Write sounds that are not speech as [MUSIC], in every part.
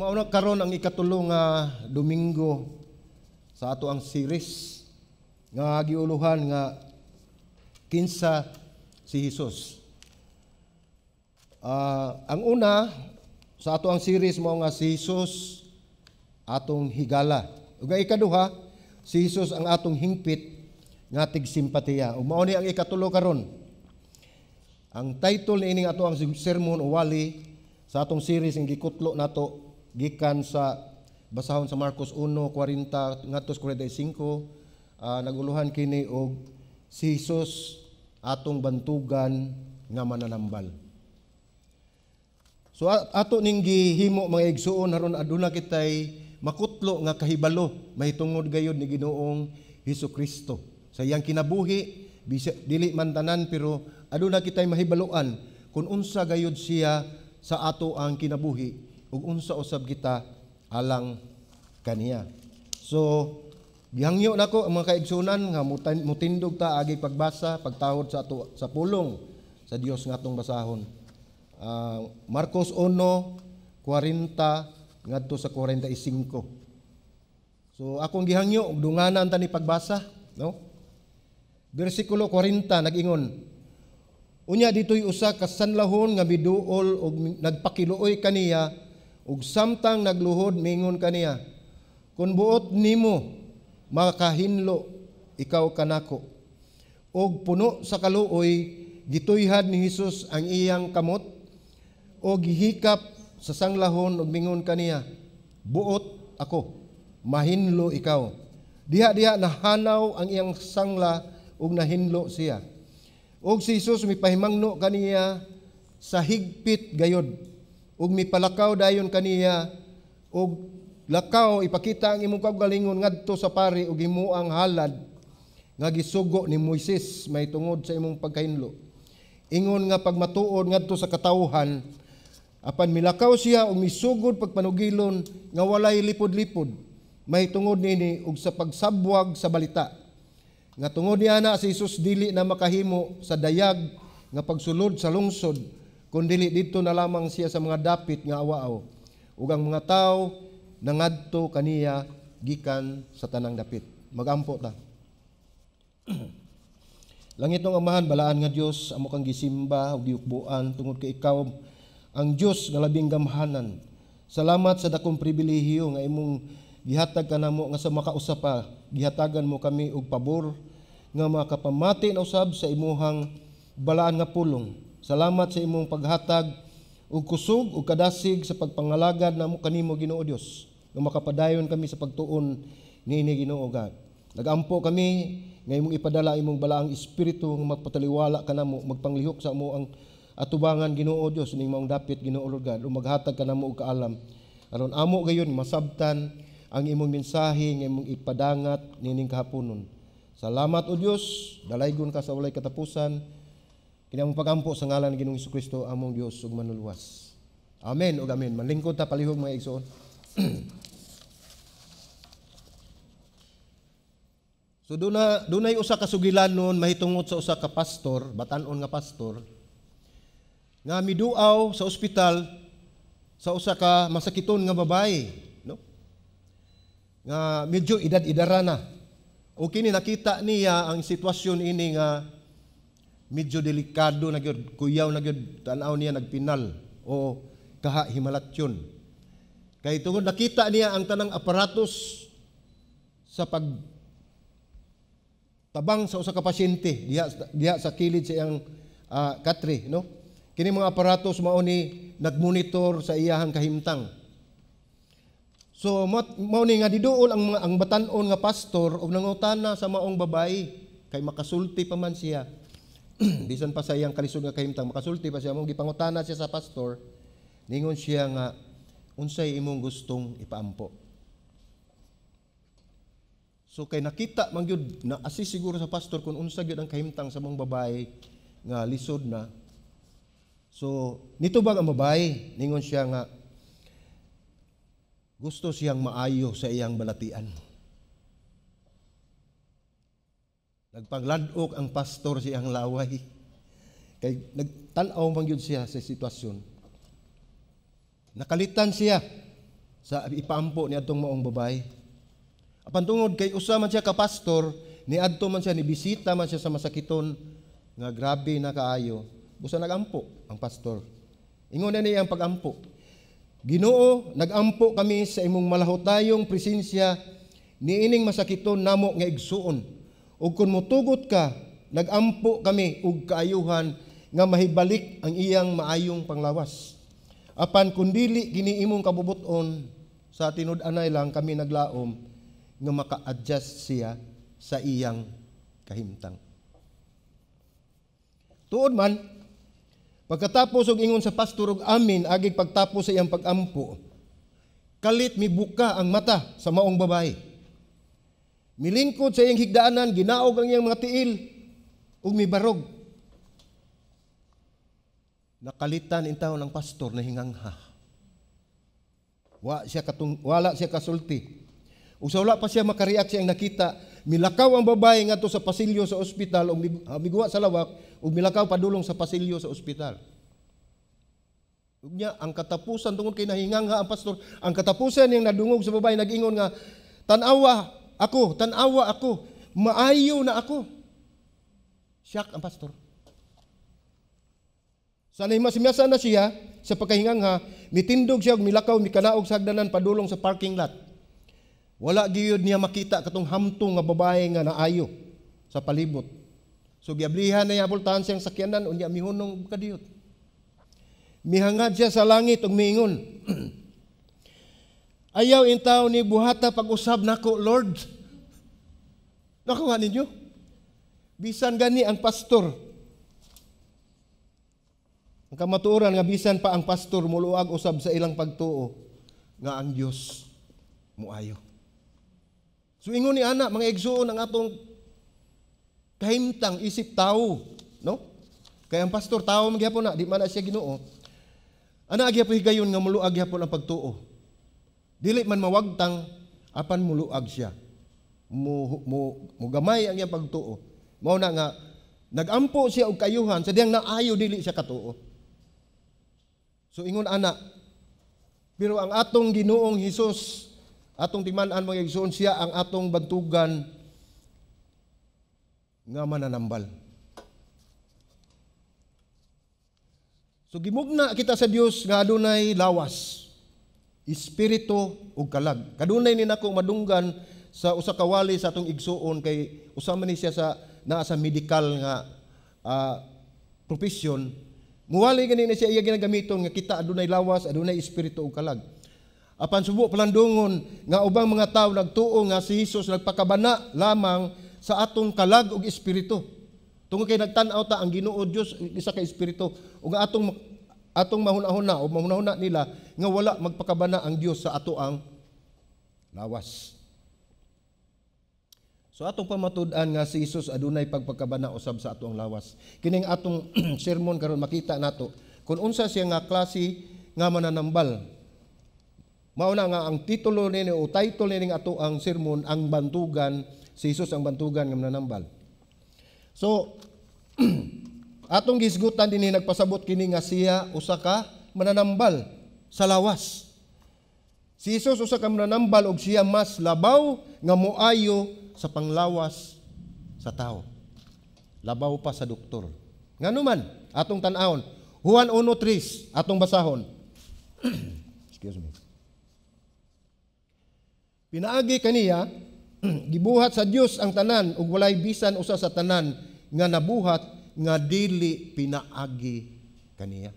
Kumauna karon ang ikatulo nga Domingo sa ato ang series nga giuluhan nga kinsa si Hesus. Uh, ah, ang una sa ato ang series mao nga si Hesus atong higala. Ug ang ikaduha si Hesus ang atong hingpit nga tigsimpatiya. Ug mao ni ang ikatulo karon. Ang title niining ato ang sermon o wali sa atong series ang gikutlo nato gikan sa basahon sa Marcos 1:40 ngadto 45 uh, naguluhan kini og si Jesus atong bantugan nga mananambal. So ato ning gihimo mga igsuon haron aduna kitay makutlo nga kahibalo mahitungod gayud ni Ginoong Hesus Kristo. Sa iyang kinabuhi dili man tanan pero aduna kitay mahibaloan kung unsa gayud siya sa ato ang kinabuhi ug unsa usab kita alang kaniya. So gihangyo nako ang mga kaigsunan nga mutindog ta agi pagbasa, pagtawod sa ato sa pulong sa Dios nga atong basahon. Uh, Marcos 40 ngadto sa 45. So akong gihangyo dunganan ta ni pagbasa, no? Bersikulo 40 nagingon, Unya ditoy usa ka sanlahon nga biduol og nagpakiluoy kaniya ug samtang nagluhod mingon kaniya kun buot nimo makahinlo ikaw kanako og puno sa kaluoy gituyhad ni Hesus ang iyang kamot og gihikap sa sanglahon og mingon kaniya buot ako mahinlo ikaw diha-diha nahanaw ang iyang sangla og nahinlo siya og si Hesus mipahimangno kaniya sa higpit gayod ug mipalakaw dayon kaniya ug lakaw ipakita ang imong kaugalingon ngadto sa pari ug imo ang halad nga gisugo ni Moises may tungod sa imong pagkahinlo ingon nga pagmatuod ngadto sa katawhan apan milakaw siya ug misugod pagpanugilon nga walay lipod-lipod may tungod nini ug sa pagsabwag sa balita nga tungod niya na si Hesus dili na makahimo sa dayag nga pagsulod sa lungsod kundili dito na lamang siya sa mga dapit nga awaaw ug ang mga tao nangadto kaniya gikan sa tanang dapit magampo ta [CLEARS THROAT] Langit ng Amahan, balaan nga Dios, amo kang gisimba ug giukbuan tungod kay ikaw ang Dios nga labing gamhanan. Salamat sa dakong pribilehiyo nga imong gihatag kanamo nga sa makausa pa, gihatagan mo kami og pabor nga makapamati na usab sa imuhang balaan nga pulong. Salamat sa imong paghatag ug kusog ug kadasig sa pagpangalagad namo kanimo Ginoo Dios nga makapadayon kami sa pagtuon ni niini Ginoo God. Nagampo kami nga imong ipadala imong balaang espiritu nga magpataliwala kanamo magpanglihok sa amo ang atubangan Ginoo Dios ning maong dapit Ginoo Lord God o maghatag kanamo og kaalam aron amo gayon masabtan ang imong mensahe nga imong ipadangat nining kahaponon. Salamat o Dios, dalaygon ka sa walay katapusan. Kinamong pagampo sa ngalan ng Ginoong Kristo among Dios ug manuluwas. Amen ug amen. Manlingkod ta palihog mga igsoon. [CLEARS THROAT] so duna dunay usa ka sugilan noon mahitungot sa usa ka pastor, batan-on nga pastor nga miduaw sa ospital sa usa ka masakiton nga babae, no? Nga medyo edad-edara na. O kini nakita niya ang sitwasyon ini nga medyo delikado na gyud, kuyaw na gyud tan-aw niya nagpinal o kaha himalat yun. Kay tungod nakita niya ang tanang aparatos sa pag tabang sa usa ka pasyente diha diha sa kilid sa iyang uh, katri, no? Kini mga aparatos mao ni nagmonitor sa iyang kahimtang. So mao ni nga diduol ang mga ang batan-on nga pastor og nangutana sa maong babayi kay makasulti pa man siya [CLEARS THROAT] bisan pa sa iyang kalisod nga kahimtang makasulti pa siya mong gipangutana siya sa pastor ningon siya nga unsay imong gustong ipaampo So kay nakita man gyud na asi siguro sa pastor kung unsa gyud ang kahimtang sa mong babae nga lisod na So, nito bang ang babae? Ningon siya nga, gusto siyang maayo sa iyang balatian. Nagpagladok ang pastor si ang laway. Kay nagtanaw man gyud siya sa sitwasyon. Nakalitan siya sa ipampo ni adtong maong babae. Apan tungod kay usa man siya ka pastor, ni adto man siya ni bisita man siya sa masakiton nga grabe na kaayo. Busa nagampo ang pastor. Ingon na niya ang pagampo. Ginoo, nagampo kami sa imong malahutayong presensya ni ining masakiton namo nga igsuon ug kung motugot ka, nagampo kami og kaayuhan nga mahibalik ang iyang maayong panglawas. Apan kun dili kini imong kabubuton sa tinud-anay lang kami naglaom nga maka-adjust siya sa iyang kahimtang. Tuod man, pagkatapos og ingon sa pastor og amin agig pagtapos sa iyang pagampo, kalit buka ang mata sa maong babae Milingkod sa iyang higdaanan, ginaog ang iyang mga tiil, ug mibarog. Nakalitan intaw ng pastor na hingangha. Wa siya katung, wala siya kasulti. Usa wala pa siya makareact siyang nakita, milakaw ang babae ngadto sa pasilyo sa ospital ug ah, miguwa sa lawak ug milakaw padulong sa pasilyo sa ospital. Ugnya ang katapusan tungod kay nahingangha ang pastor, ang katapusan yang nadungog sa babae nagingon nga tan ako, tanawa ako. Maayo na ako. Siyak ang pastor. Sanay masimyasa na siya sa pagkahingang ha, mitindog siya, milakaw, mikanaog sa hagdanan, padulong sa parking lot. Wala giyod niya makita katong hamtong nga babae nga naayo sa palibot. So giablihan na niya bultahan siyang sakyanan, unya mihunong kadiyot. Mihangad siya sa langit ug miingon. [CLEARS THROAT] Ayaw intaw ni buhata pag-usab nako, Lord. Nakuha ninyo? Bisan gani ang pastor. Ang kamatuoran nga bisan pa ang pastor muluag usab sa ilang pagtuo nga ang Dios muayo. So ingon ni ana mga igsuon ang atong kahimtang isip tao, no? Kaya ang pastor tao magyapon na di man siya Ginoo. Ana gyapon higayon nga muluag gyapon ang pagtuo. Dili man mawagtang, apan muluag siya. Mu, mo, mo gamay ang iyang pagtuo. Mao na nga, nagampo siya og kayuhan, sa diyang naayo dili siya katuo. So ingon ana, pero ang atong ginoong Hesus, atong timan-an mga igsoon siya ang atong bantugan nga mananambal. So gimugna kita sa Dios nga adunay lawas espiritu ug kalag. Kadunay ni nako madunggan sa usa ka wali sa atong igsuon kay usa man ni siya sa naa sa medical nga uh, profession. Muwali gani na siya iya ginagamiton nga kita adunay lawas, adunay espiritu ug kalag. Apan subo palandungon nga ubang mga tao nagtuo nga si Hesus nagpakabana lamang sa atong kalag ug espiritu. Tungod kay nagtan-aw ta ang Ginoo Dios isa ka espiritu ug atong atong mahunahuna o mahunahuna nila nga wala magpakabana ang Dios sa ato ang lawas. So atong pamatud-an nga si Hesus adunay pagpakabana usab sa ato ang lawas. Kining atong [CLEARS THROAT] sermon karon makita nato kung unsa siya nga klase nga mananambal. Mao na nga ang titulo nini o title nini ato ang sermon ang bantugan si Hesus ang bantugan nga mananambal. So [CLEARS THROAT] Atong gisgutan dinhi nagpasabot kini nga siya usa ka mananambal sa lawas. Si Jesus usa ka mananambal og siya mas labaw nga moayo sa panglawas sa tao. Labaw pa sa doktor. Nganuman atong tan aon Juan 1:3 atong basahon. [CLEARS THROAT] Excuse me. Pinaagi kaniya [CLEARS THROAT] gibuhat sa Dios ang tanan ug walay bisan usa sa tanan nga nabuhat nga dili pinaagi kaniya.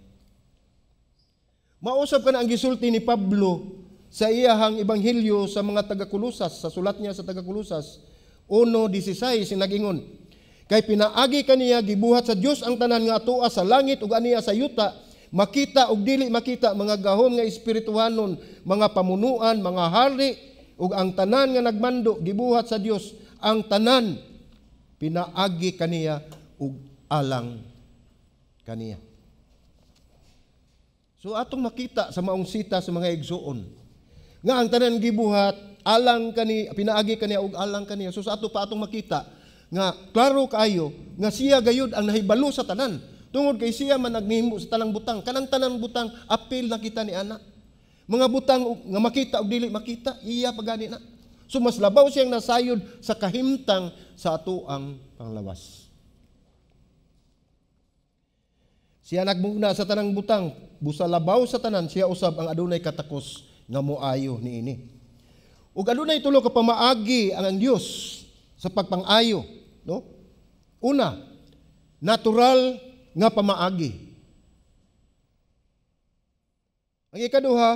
Mausab ka na ang gisulti ni Pablo sa iyahang ebanghelyo sa mga taga-Kulusas, sa sulat niya sa taga-Kulusas, 1.16, sinagingon, Kay pinaagi kaniya, gibuhat sa Dios ang tanan nga atoa sa langit ug aniya sa yuta, makita ug dili makita mga gahom nga espirituhanon, mga pamunuan, mga hari, ug ang tanan nga nagmando, gibuhat sa Dios ang tanan, pinaagi kaniya ug alang kaniya. So atong makita sa maong sita sa mga igsuon nga ang tanan gibuhat alang kani pinaagi kaniya og alang kaniya. So sa ato pa atong makita nga klaro kaayo nga siya gayud ang nahibalo sa tanan. Tungod kay siya man naghimo sa tanang butang, kanang tanang butang apil nakita ni ana. Mga butang nga makita og dili makita, iya pagani na. So mas labaw siyang nasayod sa kahimtang sa ato ang panglawas. Siya nagmugna sa tanang butang, busa labaw sa tanan, siya usab ang adunay katakos nga moayo ini. Ug adunay tulo ka pamaagi ang ang Dios sa pagpangayo, no? Una, natural nga pamaagi. Ang ikaduha,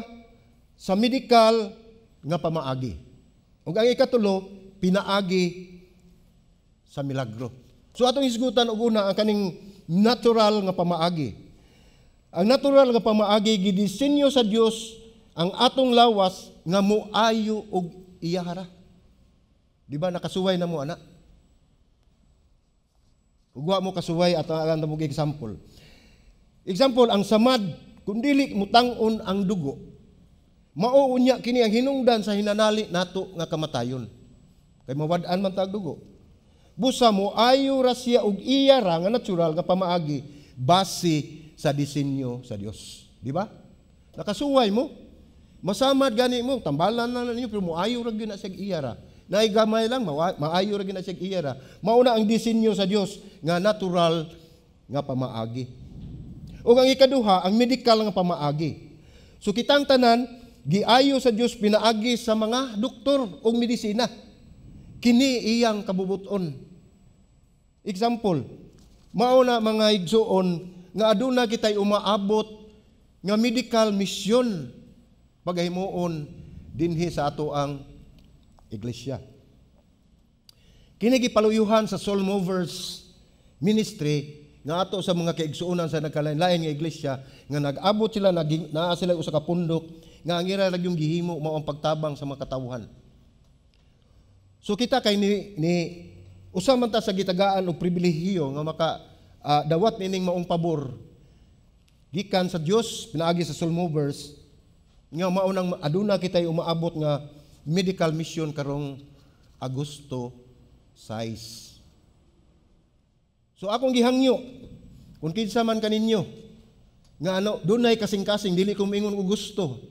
sa medical nga pamaagi. Ug ang ikatulo, pinaagi sa milagro. So atong isgutan og una ang kaning natural nga pamaagi. Ang natural nga pamaagi gidisenyo sa Dios ang atong lawas nga moayo og iyahara. Di ba nakasuway na mo ana? Ugwa mo kasuway at ang mo example. Example ang samad kung dili mutangon ang dugo. Mao unya kini ang hinungdan sa hinanali nato nga kamatayon. Kay mawad-an man tag dugo busa mo ayo ra siya og iya ra nga natural nga pamaagi base sa disenyo sa Dios. Di ba? Nakasuway mo. Masamad gani mo, tambalan na ninyo pero maayo ra gyud na siya iya ra. Naigamay lang maayo ra gyud na siya iya ra. Mao na ang disenyo sa Dios nga natural nga pamaagi. O ang ikaduha, ang medical nga pamaagi. So kitang tanan giayo sa Dios pinaagi sa mga doktor og medisina kini iyang kabubuton Example, mao na mga igsoon nga aduna kitay umaabot nga medical mission paghimuon dinhi sa ato ang iglesia. Kini gipaluyuhan sa soul movers ministry nga ato sa mga kaigsuonan sa nagkalain-lain nga iglesia nga nag-abot sila naging, naa sila usa ka pundok nga ang ira yung gihimo mao ang pagtabang sa mga katawhan. So kita kay ni, ni Usa man ta sa gitagaan og pribilehiyo nga maka uh, dawat nining maong pabor gikan sa Dios pinaagi sa Sulmovers nga mao nang aduna kitay umaabot nga medical mission karong Agosto 6. So akong gihangyo kung kinsa man kaninyo nga ano dunay kasing-kasing dili ko moingon og gusto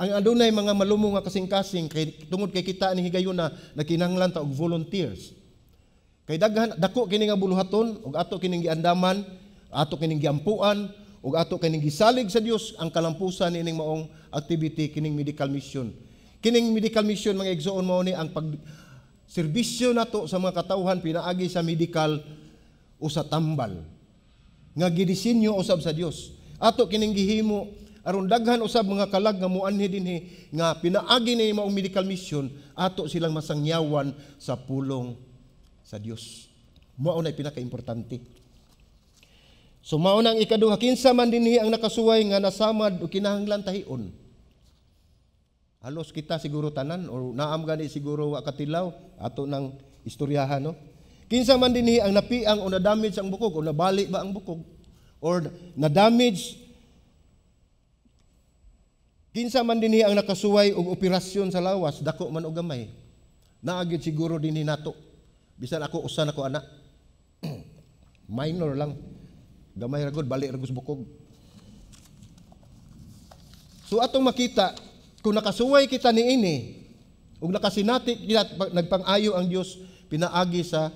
ang adunay mga malumong nga kasing-kasing kay tungod kay kita ni higayon na nakinanglan ta og volunteers Kay daghan dako kini nga buluhaton ug ato kining giandaman, ato kining giampuan ug ato kining gisalig sa Dios ang kalampusan ining maong activity kining medical mission. Kining medical mission mga igsoon mao ni ang pag serbisyo nato sa mga katawhan pinaagi sa medical o sa tambal nga gidisenyo usab sa Dios. Ato kining gihimo aron daghan usab mga kalag nga muanhi dinhi nga pinaagi ni maong medical mission ato silang masangyawan sa pulong sa Dios. Mao na pinakaimportante. So mao nang ikaduha kinsa man dinhi ang nakasuway nga nasamad o kinahanglan tahion. Halos kita siguro tanan o naam gani siguro wa katilaw ato nang istoryahan no. Kinsa man dinhi ang napiang o na-damage ang bukog o nabali ba ang bukog or na-damage Kinsa man dinhi ang nakasuway og operasyon sa lawas, dako man og gamay. Naagid siguro dinhi nato Bisan ako usan ako anak. [CLEARS THROAT] Minor lang. Gamay ragod balik ragos bukog. So atong makita kung nakasuway kita ni ini ug nakasinati kita nagpangayo ang Dios pinaagi sa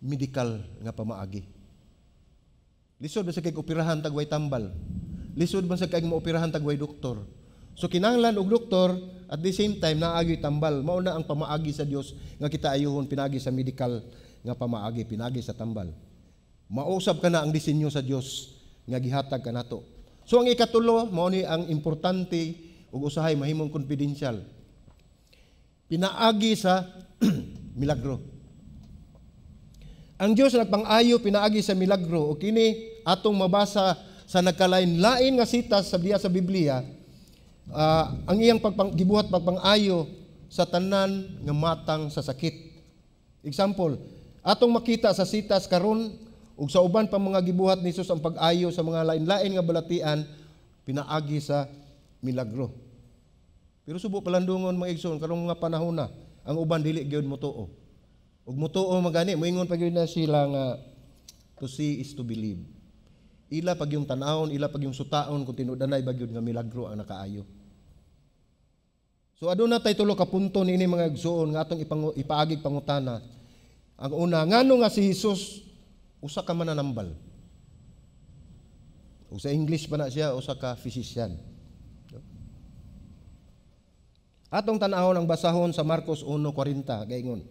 medical nga pamaagi. Lisod ba sa kay operahan tagway tambal? Lisod ba sa kay maoperahan tagway doktor? So kinanglan og doktor at the same time naagi tambal. Mao na ang pamaagi sa Dios nga kita ayuhon pinagi sa medical nga pamaagi pinagi sa tambal. Mausab ka na ang disenyo sa Dios nga gihatag kanato. So ang ikatulo mao ni ang importante ug usahay mahimong confidential. Pinaagi sa [CLEARS THROAT] milagro. Ang Dios nagpangayo pinaagi sa milagro o kini atong mabasa sa nagkalain-lain nga sitas sa diya sa Biblia uh, ang iyang pagpang, gibuhat pagpangayo sa tanan nga matang sa sakit. Example, atong makita sa sitas karon ug sa uban pa mga gibuhat ni Jesus ang pag-ayo sa mga lain-lain nga balatian pinaagi sa milagro. Pero subo palandungon mga igsoon karong mga na ang uban dili gyud motuo. Ug motuo magani moingon pa gyud na sila nga to see is to believe. Ila pag yung tanahon, ila pag yung sutaon, kung tinudanay ba yun nga milagro ang nakaayo. So aduna tay tulo ka punto ni nini mga igsoon nga atong ipang, ipaagig pangutana. Ang una, ngano nga si Hesus usa ka mananambal? O sa English ba na siya, usa ka physician. Atong tanahon ang basahon sa Marcos 1:40 gayon.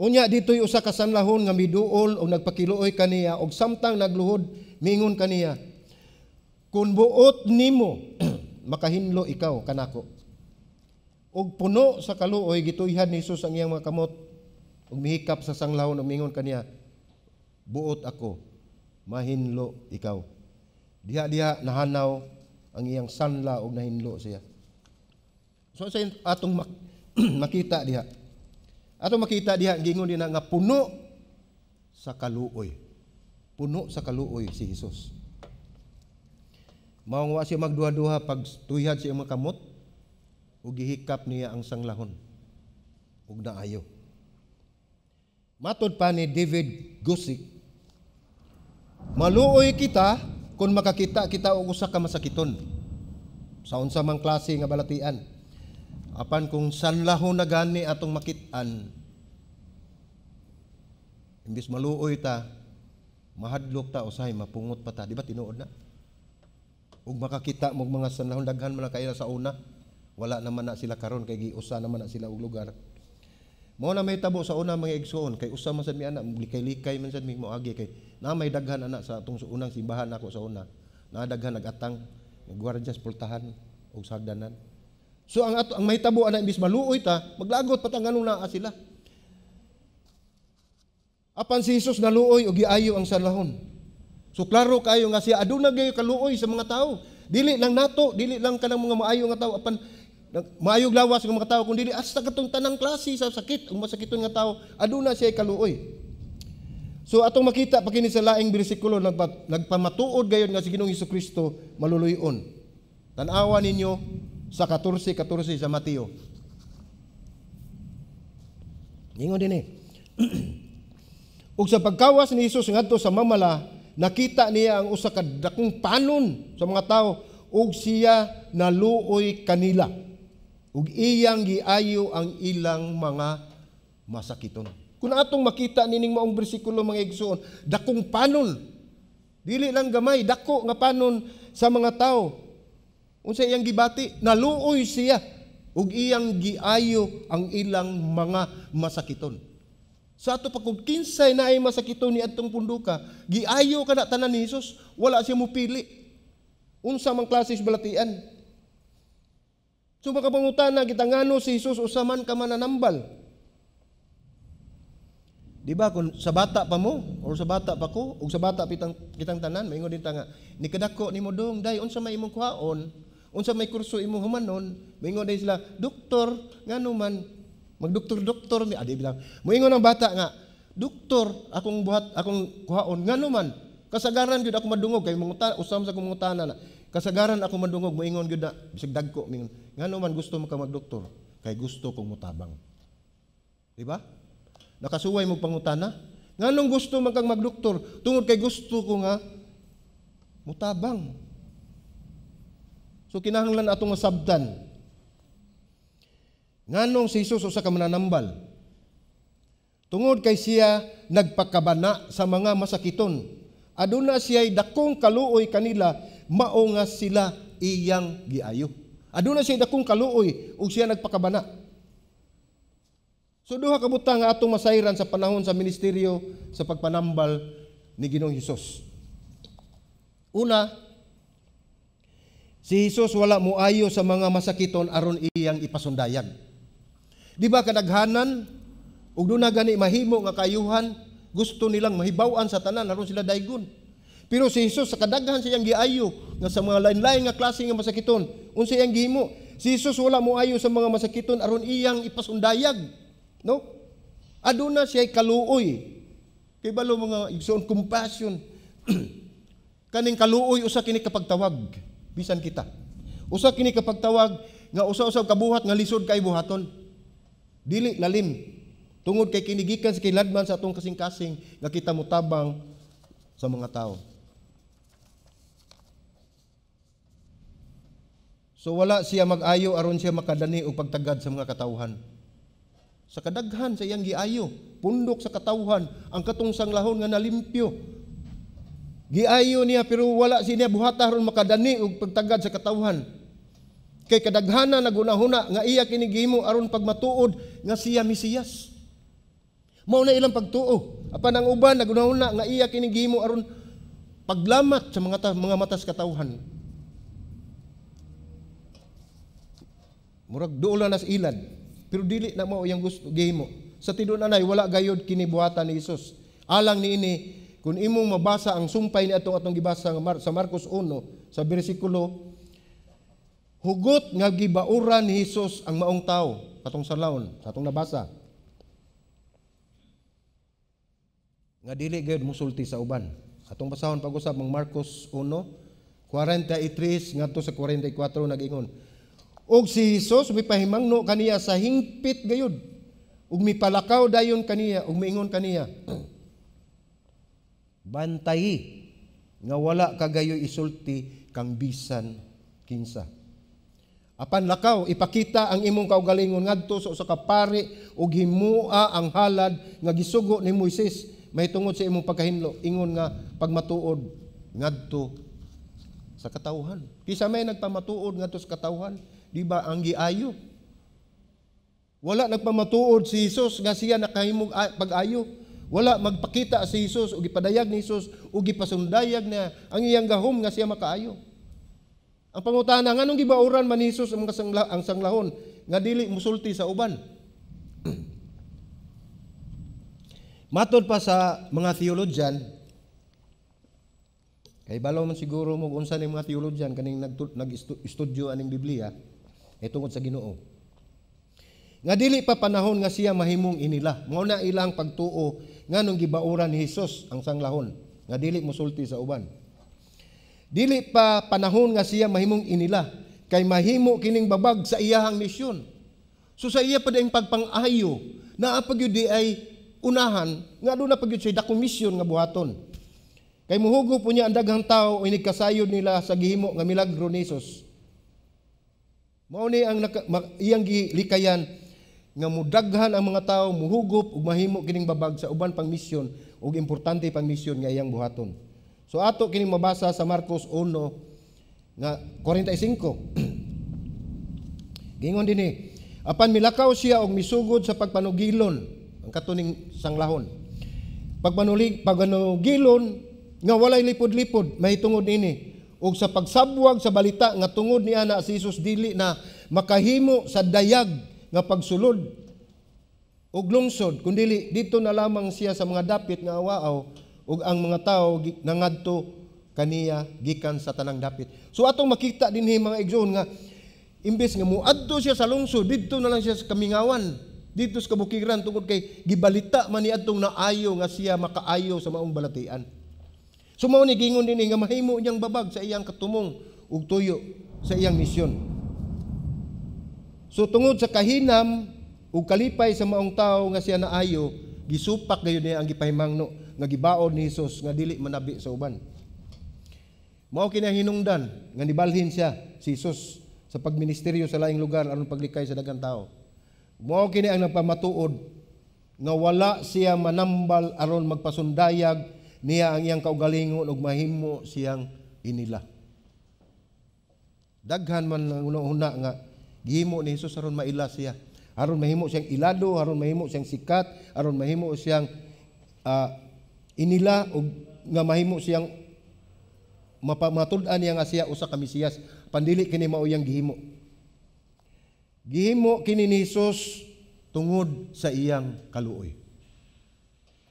Unya dito'y usa ka sanlahon nga miduol og nagpakiluoy kaniya og samtang nagluhod mingon kaniya. Kun buot nimo [CLEARS THROAT] makahinlo ikaw kanako. Og puno sa kaluoy gituyhan ni Hesus ang iyang mga kamot ug mihikap sa sanglahon og mingon kaniya. Buot ako mahinlo ikaw. Diha-diha nahanaw ang iyang sanla og nahinlo siya. So sa atong mak- [CLEARS THROAT] makita diha Ato makita diha gingon din nga puno sa kaluoy. Puno sa kaluoy si Hesus. Mao nga siya magduha-duha pag tuyad siya mga kamot ug gihikap niya ang sanglahon ug naayo. Matod pa ni David Gusick, Maluoy kita kung makakita kita og usa ka masakiton. Sa unsa klase nga balatian. Apan kung saan laho na gani atong makitaan, imbis maluoy ta, mahadlok ta, usay mapungot pa ta. Di ba tinuod na? Ug makakita mo mga sanlahon, daghan man kaila sa una. Wala naman na sila karon kay giusa naman na sila og lugar. mo na may tabo sa una mga igsoon kay usa man sad mi anak, likay-likay man sad mi moagi kay na may daghan anak sa atong unang simbahan ako sa una. Na daghan nagatang, nagwardiya pultahan ug sagdanan. So ang ato ang mahitabo ana imbis maluoy ta, maglagot patang anong naa sila. Apan si Jesus naluoy og giayo ang salahon. So klaro kayo nga siya aduna gyud kaluoy sa mga tao. Dili lang nato, dili lang kanang mga maayo nga tao apan maayog lawas nga mga tao kun dili asta katong tanang klase sa sakit ang masakiton nga tao aduna siya kaluoy so atong makita pa sa laing bersikulo nagpamatuod gayon nga si Ginoong Kristo maluluyon tan-awa ninyo sa 14-14 sa Mateo. Ningon din eh. Ug [CLEARS THROAT] sa pagkawas ni Hesus ngadto sa mamala, nakita niya ang usa ka dakong panon sa mga tao ug siya naluoy kanila. Ug iyang giayo ang ilang mga masakiton. Kung atong makita nining maong bersikulo mga igsoon, dakong panon. Dili lang gamay, dako nga panon sa mga tao. Unsa iyang gibati? Naluoy siya ug iyang giayo ang ilang mga masakiton. Sa ato pa kung kinsay na ay masakiton ni adtong punduka, giayo kana tanan ni Hesus, wala siya mo mupili. Unsa mang klase balatian? So makapangutana kita ngano si Hesus usaman ka mananambal. Di ba kung sa bata pa mo or sa bata pa ko ug sa bata pitang kitang tanan maingon din tanga, nga ni kadako nimo dong day unsa may imong kuhaon Unsa may kurso imo humanon, moingon din sila, doktor, ngano man, magdoktor-doktor mi adi bilang. Moingon ang bata nga, doktor, akong buhat, akong kuhaon, ngano man. Kasagaran gyud ako madungog kay mangutan, usam sa kong na. Kasagaran ako madungog, moingon gyud na bisag dagko moingon Ngano man gusto mo ka magdoktor, kay gusto kong mutabang. Di ba? Nakasuway mo pangutana. Nganong gusto man kang magdoktor tungod kay gusto ko nga mutabang. So kinahanglan atong sabdan. Nganong si Jesus usa ka mananambal? Tungod kay siya nagpakabana sa mga masakiton. Aduna siya'y dakong kaluoy kanila mao nga sila iyang giayo. Aduna siya'y dakong kaluoy ug siya nagpakabana. So duha ka butang nga atong masayran sa panahon sa ministeryo sa pagpanambal ni Ginoong Hesus. Una, Si Jesus wala mo ayo sa mga masakiton aron iyang ipasundayag. Di ba kadaghanan ug na gani mahimo nga kayuhan gusto nilang mahibawan sa tanan aron sila daygon. Pero si Jesus sa kadaghan siyang giayo nga sa mga lain-lain nga klase nga masakiton unsa iyang gihimo? Si Jesus wala mo ayo sa mga masakiton aron iyang ipasundayag. No? Aduna siya'y kaluoy. Kay balo mga igsoon compassion. [CLEARS THROAT] kaning kaluoy usa kini kapagtawag bisan kita. Usa kini kapagtawag nga usa-usab kabuhat nga lisod kay buhaton. Dili lalim. Tungod kay kinigikan sa kiladman sa atong kasing-kasing nga kita mutabang sa mga tao. So wala siya mag-ayo aron siya makadani og pagtagad sa mga katawhan. Sa kadaghan sa iyang giayo, pundok sa katawhan ang katong sanglahon nga nalimpyo Giayo niya pero wala siya buhata ron makadani og pagtagad sa katawhan. Kay kadaghana nagunahuna nga iya kinigimo aron pagmatuod nga siya misiyas. Mao na ilang pagtuo. Apan ang uban nagunahuna nga iya kinigimo aron paglamat sa mga ta- mga sa katawhan. Murag duol na nas ilad. Pero dili na mao yang gusto gihimo. Sa tinuod anay wala gayod kini buhatan ni Hesus. Alang niini kung imong mabasa ang sumpay ni atong atong gibasa sa Marcos 1 sa bersikulo hugot nga gibauran ni Hesus ang maong tao katong sa salawon sa atong nabasa. Nga dili gayud musulti sa uban. Atong basahon pag-usab ang Marcos 1 43 ngadto sa 44 nagingon. Og si Hesus mipahimangno kaniya sa hingpit gayud ug mipalakaw dayon kaniya ug miingon kaniya. Bantayi nga wala kagayo isulti kang bisan kinsa. Apan lakaw ipakita ang imong kaugalingon ngadto sa usa ka pari ug himua ang halad nga gisugo ni Moises may tungod sa imong pagkahinlo ingon nga pagmatuod ngadto sa katawhan. Kisa may nagpamatuod ngadto sa katawhan, di ba ang giayo? Wala nagpamatuod si Jesus nga siya nakahimog ah, pag-ayo wala magpakita sa Hesus ugi gipadayag ni Hesus ugi gipasundayag na ang iyang gahom nga siya makaayo. Ang pangutana, nganong gibauran man ni Jesus ang, sangla, ang sanglahon nga dili musulti sa uban? [CLEARS THROAT] Matod pa sa mga theologian, kay balaw man siguro mo unsa ni mga theologian kaning nag-studyo aning Biblia, eh tungod sa Ginoo nga dili pa panahon nga siya mahimong inila mao na ilang pagtuo nganong gibaura ni Hesus ang sanglahon nga dili musulti sa uban. Dili pa panahon nga siya mahimong inila kay mahimo kining babag sa iyahang misyon. So sa iya pa dayong pagpangayo na apag di ay unahan nga aduna pag siya dakong misyon nga buhaton. Kay muhugo po niya ang daghang tao o inigkasayod nila sa gihimo nga milagro ni Hesus. Mao ni ang naka, ma, iyang gilikayan nga mudaghan ang mga tao muhugop ug mahimo kining babag sa uban pang misyon ug importante pang misyon nga iyang buhaton. So ato kining mabasa sa Marcos 1 nga 45. [CLEARS THROAT] Gingon dinhi, apan milakaw siya og misugod sa pagpanugilon ang katuning sanglahon. Pagpanulig pagpanugilon nga walay lipod-lipod mahitungod ini ug sa pagsabwag sa balita nga tungod ni ana si Jesus dili na makahimo sa dayag nga pagsulod og lungsod kundili dito na lamang siya sa mga dapit nga awaaw og ang mga tawo nangadto kaniya gikan sa tanang dapit. So atong makita dinhi mga igsoon nga imbes nga muadto siya sa lungsod dito na lang siya sa Kamingawan, didto sa kabukiran tungod kay gibalita man ni adtong naayo nga siya makaayo sa maong balatian. So mao ni gingon dinhi nga mahimo niyang babag sa iyang katumong ug tuyo sa iyang misyon. So tungod sa kahinam ug kalipay sa maong tao nga siya naayo, gisupak gayud niya ang gipahimangno nga gibaon ni Hesus nga dili manabi sa uban. Mao kini ang hinungdan nga nibalhin siya si Hesus sa pagministeryo sa laing lugar aron paglikay sa daghang tao. Mao kini ang nagpamatuod nga wala siya manambal aron magpasundayag niya ang iyang kaugalingon ug mahimo siyang inila. Daghan man ang una-una nga Gihimo ni Jesus aron maila siya. Aron mahimo siyang ilado, aron mahimo siyang sikat, aron mahimo siyang uh, inila og nga mahimo siyang mapamatud-an niya nga siya usa ka Mesiyas. Pandili kini mao yang gihimo. Gihimo kini ni Jesus tungod sa iyang kaluoy.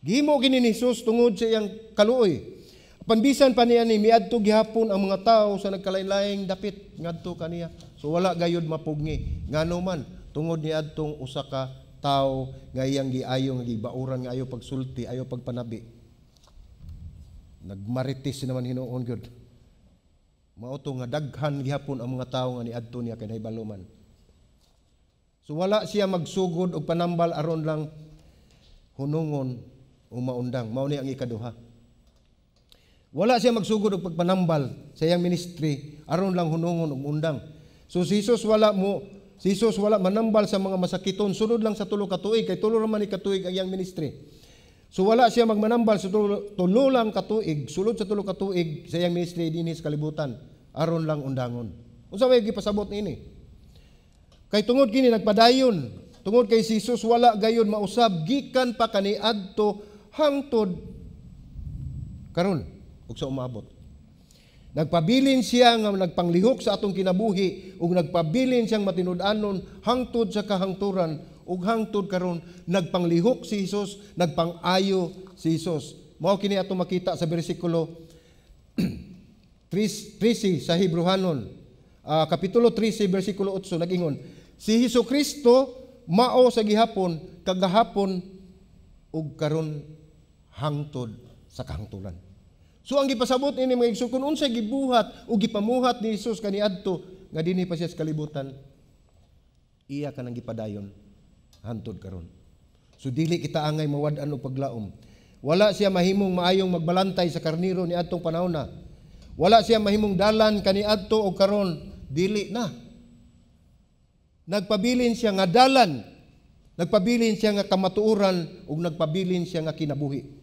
Gihimo kini ni Jesus tungod sa iyang kaluoy. Pambisan pa niya ni miadto gihapon ang mga tao sa nagkalain-laing dapit ngadto kaniya. So wala gayud mapugni. Ngano man tungod ni adtong usa ka tao nga iyang giayong gibauran nga ayo pagsulti, ayo pagpanabi. Nagmaritis naman hinuon gyud. Mao to nga daghan gihapon ang mga tawo nga niadto niya kay nahibalo So wala siya magsugod og panambal aron lang hunungon o maundang. Mao ni ang ikaduha. Wala siya magsugod og pagpanambal sa iyang ministry aron lang hunungon og undang. So si Jesus wala mo, si Jesus wala manambal sa mga masakiton, sunod lang sa tulo ka tuig kay tulo man ni katuig ang iyang ministry. So wala siya magmanambal sa tulo, tulo lang ka tuig, sulod sa tulo ka tuig sa iyang ministry dinhi sa kalibutan, aron lang undangon. Unsa way gipasabot nini? Kay tungod kini nagpadayon, tungod kay si Jesus wala gayon mausab gikan pa kani adto hangtod karon ug sa umabot. Nagpabilin siya nga nagpanglihok sa atong kinabuhi ug nagpabilin siyang matinud-anon hangtod sa kahangturan ug hangtod karon nagpanglihok si Hesus, nagpangayo si Hesus. Mao kini atong makita sa bersikulo 13 [CLEARS THROAT] sa Hebrehanon. Uh, ah, kapitulo 13 bersikulo 8 nagingon, si Hesus Kristo mao sa gihapon kagahapon ug karon hangtod sa kahangtulan. So ang gipasabot ini mga igsoon kung unsay gibuhat o gipamuhat ni Hesus kaniadto nga dinhi pa siya sa kalibutan iya ka nang gipadayon hantod karon. So dili kita angay mawad-an og paglaom. Wala siya mahimong maayong magbalantay sa karniro ni atong panahon Wala siya mahimong dalan kaniadto og karon dili na. Nagpabilin siya nga dalan, nagpabilin siya nga kamatuoran ug nagpabilin siya nga kinabuhi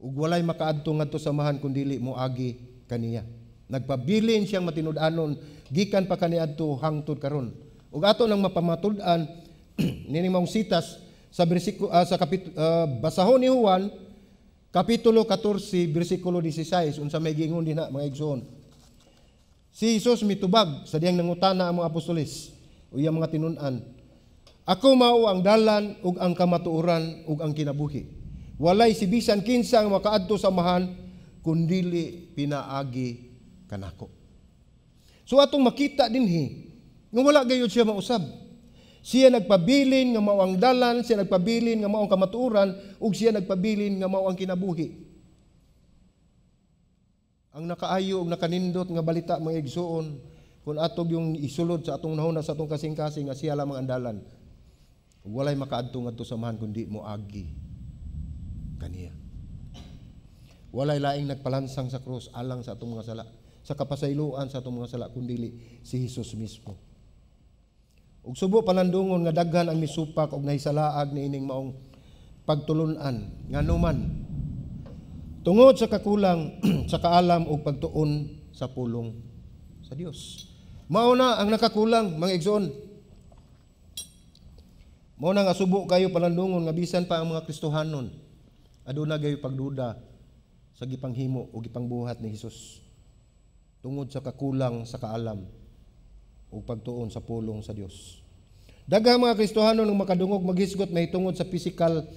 ug walay makaadto ngadto sa mahan kun dili mo agi kaniya nagpabilin siyang matinud-anon gikan pa adto hangtod karon ug ato nang mapamatud-an [CLEARS THROAT] nining maong sitas sa bersiko uh, ah, sa kapitulo uh, ah, basahon ni Juan kapitulo 14 bersikulo 16 unsa may gingon dinha mga igsoon si Jesus mitubag sa diyang nangutana ang mga apostolis uyang mga tinun-an ako mao ang dalan ug ang kamatuoran ug ang kinabuhi Walay si bisan kinsang makaadto sa mahal kundili pinaagi kanako. So atong makita dinhi nga wala gayud siya mausab. Siya nagpabilin nga mao ang dalan, siya nagpabilin nga mao ang kamatuoran ug siya nagpabilin nga mao ang kinabuhi. Ang nakaayo ug nakanindot nga balita mga igsuon kung atog yung isulod sa atong nahuna sa atong kasing-kasing nga siya lamang ang dalan. Walay makaadto ngadto sa samahan kundi mo agi kaniya. Walay laing nagpalansang sa krus alang sa atong mga sala, sa kapasayloan sa atong mga sala kundili si Hesus mismo. Ug subo palandungon nga daghan ang misupak og nahisalaag ni ining maong pagtulunan nganuman tungod sa kakulang [CLEARS THROAT] sa kaalam ug pagtuon sa pulong sa Dios. Mao na ang nakakulang mga igsoon. Mao na nga subo kayo palandungon nga bisan pa ang mga Kristohanon. Aduna gayo pagduda sa gipanghimo o gipangbuhat ni Hesus tungod sa kakulang sa kaalam o pagtuon sa pulong sa Dios. Daghang mga Kristohano nang makadungog maghisgot na itungod sa physical